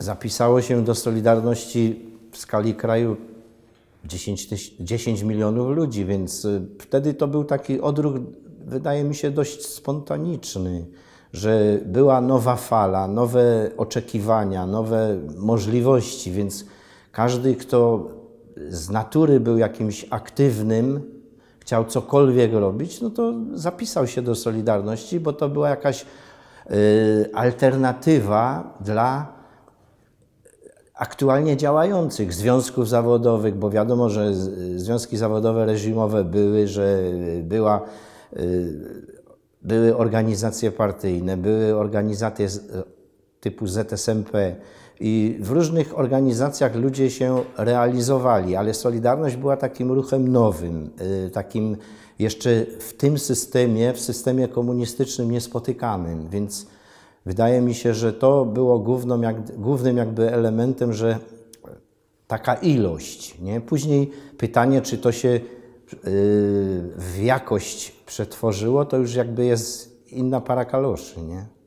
zapisało się do Solidarności w skali kraju 10, 10 milionów ludzi, więc y, wtedy to był taki odruch, wydaje mi się, dość spontaniczny, że była nowa fala, nowe oczekiwania, nowe możliwości, więc każdy, kto z natury był jakimś aktywnym, chciał cokolwiek robić, no to zapisał się do Solidarności, bo to była jakaś y, alternatywa dla aktualnie działających związków zawodowych, bo wiadomo, że związki zawodowe reżimowe były, że była, y, były organizacje partyjne, były organizacje typu ZSMP i w różnych organizacjach ludzie się realizowali, ale Solidarność była takim ruchem nowym, y, takim jeszcze w tym systemie, w systemie komunistycznym niespotykanym, więc Wydaje mi się, że to było główną, jak, głównym jakby elementem, że taka ilość. Nie? Później pytanie, czy to się yy, w jakość przetworzyło, to już jakby jest inna para kaloszy. Nie?